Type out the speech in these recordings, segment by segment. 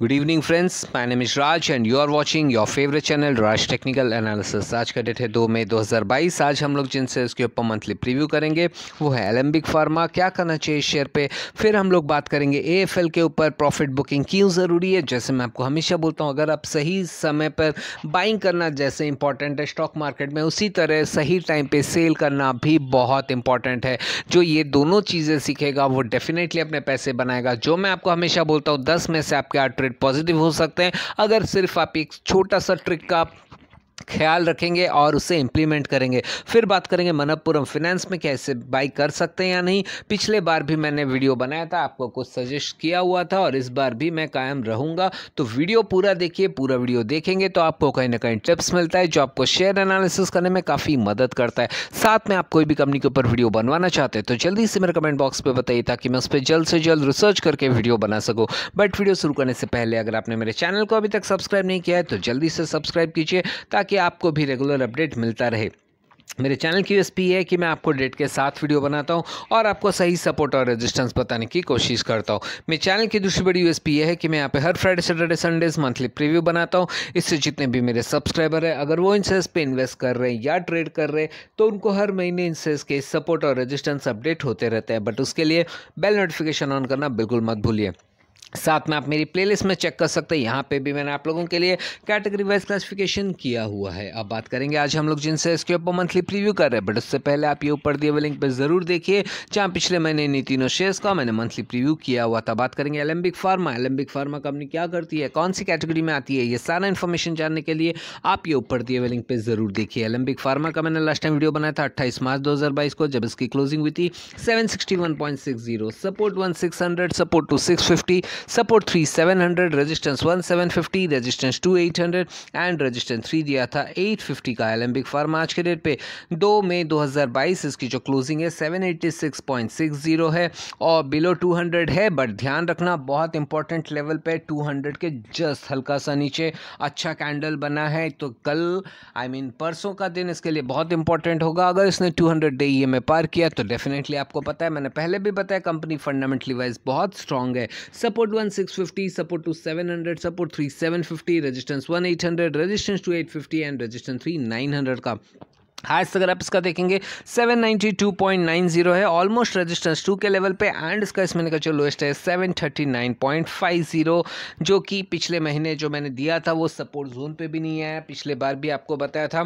good evening friends मैं name Raj and you are watching your favourite channel Raj technical analysis आज का date है दो मई 2022 आज हम लोग जिनसे इसके ऊपर मंथली प्रीव्यू करेंगे वो है एलम्बिक फार्मा क्या करना चाहिए शेयर पे फिर हम लोग बात करेंगे एएफएल के ऊपर प्रॉफिट बुकिंग क्यों ज़रूरी है जैसे मैं आपको हमेशा बोलता हूँ अगर आप सही समय पर बाइंग करना जैसे इंपॉर्टेंट है स्टॉक मार्केट में उसी तरह सही टाइम पर सेल करना भी बहुत इंपॉर्टेंट है जो ये दोनों चीज़ें सीखेगा वो डेफिनेटली अपने पैसे बनाएगा जो मैं आपको हमेशा बोलता हूँ दस में से आपके आठ हंड्रेड पॉजिटिव हो सकते हैं अगर सिर्फ आप एक छोटा सा ट्रिक का ख्याल रखेंगे और उसे इम्प्लीमेंट करेंगे फिर बात करेंगे मनप्पुरम फिनेंस में कैसे बाई कर सकते हैं या नहीं पिछले बार भी मैंने वीडियो बनाया था आपको कुछ सजेस्ट किया हुआ था और इस बार भी मैं कायम रहूँगा तो वीडियो पूरा देखिए पूरा वीडियो देखेंगे तो आपको कहीं ना कहीं टिप्स मिलता है जो आपको शेयर एनालिसिस करने में काफ़ी मदद करता है साथ में आप कोई भी कंपनी के ऊपर वीडियो बनवाना चाहते हैं तो जल्दी से मेरे कमेंट बॉक्स पर बताइए ताकि मैं उस पर जल्द से जल्द रिसर्च करके वीडियो बना सकूँ बट वीडियो शुरू करने से पहले अगर आपने मेरे चैनल को अभी तक सब्सक्राइब नहीं किया है तो जल्दी से सब्सक्राइब कीजिए ताकि ताकि आपको भी रेगुलर अपडेट मिलता रहे मेरे चैनल की यूएसपी है कि मैं आपको डेट के साथ वीडियो बनाता हूं और आपको सही सपोर्ट और रेजिस्टेंस बताने की कोशिश करता हूं मेरे चैनल की दूसरी बड़ी यूएसपी है कि मैं यहाँ पे हर Friday Saturday Sundays monthly preview बनाता हूं इससे जितने भी मेरे सब्सक्राइबर हैं अगर वो इंसेस पे इन्वेस्ट कर रहे हैं या ट्रेड कर रहे हैं तो उनको हर महीने इंसेस के सपोर्ट और रजिस्टेंस अपडेट होते रहते हैं बट उसके लिए बेल नोटिफिकेशन ऑन करना बिल्कुल मत भूलिए साथ में आप मेरी प्लेलिस्ट में चेक कर सकते हैं यहाँ पे भी मैंने आप लोगों के लिए कैटेगरी वाइज क्लासिफिकेशन किया हुआ है अब बात करेंगे आज हम लोग जिनसे इसके ऊपर मंथली प्रीव्यू कर रहे हैं बट उससे पहले आप ये ऊपर दिए हुए लिंक पर जरूर देखिए जहाँ पिछले महीने इन तीनों शेयर्स का मैंने मंथली प्रीव्यू किया हुआ था बात करेंगे Alembic pharma Alembic pharma company क्या करती है कौन सी कैटेगरी में आती है ये सारा इन्फॉर्मेशन जानने के लिए आप ये ऊपर दिए हुए लिंक पर जरूर देखिए एलम्बिक फार्मा का मैंने लास्ट टाइम वीडियो बनाया था अट्ठाईस मार्च दो को जब इसकी क्लोजिंग हुई थी seven support one support two six support three seven hundred resistance one seven fifty resistance two eight hundred and resistance three दिया था एट फिफ्टी का एलम्बिक फार्म आज के डेट पे दो मई दो हज़ार बाईस इसकी जो क्लोजिंग है seven eighty six point six zero है और बिलो टू हंड्रेड है बट ध्यान रखना बहुत इंपॉर्टेंट लेवल पे टू हंड्रेड के जस्ट हल्का सा नीचे अच्छा कैंडल बना है तो कल आई I मीन mean, परसों का दिन इसके लिए बहुत इंपॉर्टेंट होगा अगर इसने टू हंड्रेड डे ई पार किया तो डेफिनेटली आपको पता है मैंने पहले भी बताया कंपनी फंडामेंटली वाइज बहुत स्ट्रांग है support one six fifty support two seven hundred support three seven fifty resistance one eight hundred resistance two eight fifty and resistance three nine hundred का हाइस्ट अगर आप इसका देखेंगे 792.90 है ऑलमोस्ट रेजिस्टेंस टू के level पे and इसका इस महीने का जो लोएस्ट है 739.50 जो कि पिछले महीने जो मैंने दिया था वो सपोर्ट जोन पे भी नहीं आया पिछले बार भी आपको बताया था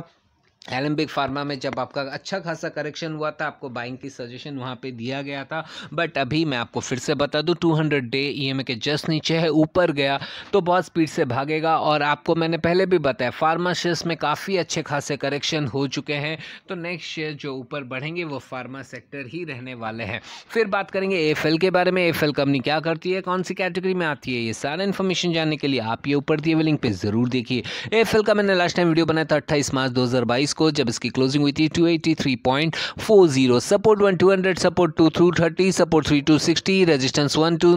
एलम्बिक फार्मा में जब आपका अच्छा खासा करेक्शन हुआ था आपको बाइंग की सजेशन वहाँ पे दिया गया था बट अभी मैं आपको फिर से बता दूँ 200 डे ए के जस्ट नीचे है ऊपर गया तो बहुत स्पीड से भागेगा और आपको मैंने पहले भी बताया फार्मा शेयर्स में काफ़ी अच्छे खासे करेक्शन हो चुके हैं तो नेक्स्ट शेयर जो ऊपर बढ़ेंगे वो फार्मा सेक्टर ही रहने वाले हैं फिर बात करेंगे ए के बारे में ए कंपनी क्या करती है कौन सी कैटेगरी में आती है ये सारा इन्फॉर्मेशन जानने के लिए आप ये ऊपर दिए वे लिंक पर ज़रूर देखिए ए का मैंने लास्ट टाइम वीडियो बनाया था अट्ठाईस मार्च दो इसको जब इसकी क्लोजिंग हुई थी 283.40 support 1 support 2 through support 3 two 60 resistance 1 two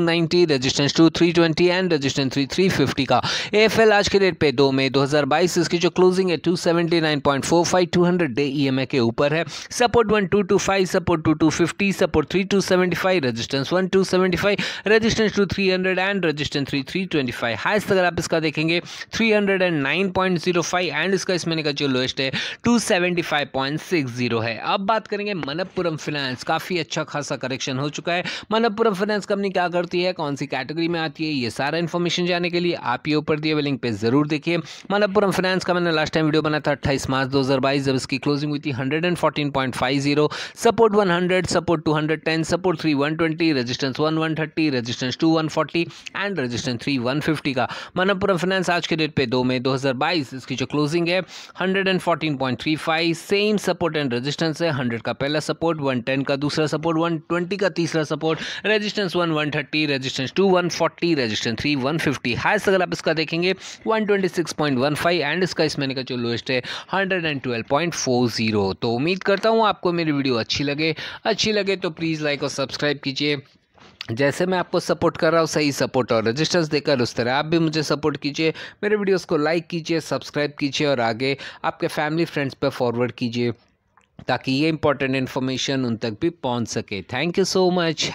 resistance 2 and resistance 3 का एएफएल आज के डेट पे दो मई 2022 इसकी जो क्लोजिंग है 279.45 200 डे ईएमए के ऊपर है support one two two five support two two fifty support three two 75 resistance 1 two 75 resistance 2 and resistance 3 325 highest अगर आप इसका देखेंगे 309.05 एंड इसका इस महीने का जो लोएस्ट है 275.60 है अब बात करेंगे मनप्पुरम फाइनेंस काफ़ी अच्छा खासा करेक्शन हो चुका है मनप्पुरम फाइनेंस कंपनी क्या करती है कौन सी कैटेगरी में आती है ये सारा इन्फॉर्मेशन जाने के लिए आप ये ऊपर दिए हुए लिंक पे ज़रूर देखिए मनप्पुरम फाइनेंस का मैंने लास्ट टाइम वीडियो बनाया था अट्ठाईस मार्च दो जब इसकी क्लोजिंग हुई थी hundred support one support two support resistance one one thirty resistance two one forty and three one fifty का मनप्पुरम फाइनेंस आज के डेट पे दो मई बाईस इसकी जो क्लोजिंग है point 1.35 same support and resistance है 100 का पहला सपोर्ट 110 का दूसरा सपोर्ट 120 का तीसरा support resistance 1 130 resistance 2 140 resistance 3 150 highest अगर आप इसका देखेंगे 126.15 एंड इसका इस महीने का जो लोएस्ट है 112.40 तो उम्मीद करता हूँ आपको मेरी वीडियो अच्छी लगे अच्छी लगे तो प्लीज़ लाइक और सब्सक्राइब कीजिए जैसे मैं आपको सपोर्ट कर रहा हूँ सही सपोर्ट और रजिस्टर्स देकर उस तरह आप भी मुझे सपोर्ट कीजिए मेरे वीडियोस को लाइक कीजिए सब्सक्राइब कीजिए और आगे आपके फैमिली फ्रेंड्स पर फॉरवर्ड कीजिए ताकि ये इंपॉर्टेंट इन्फॉर्मेशन उन तक भी पहुँच सके थैंक यू सो मच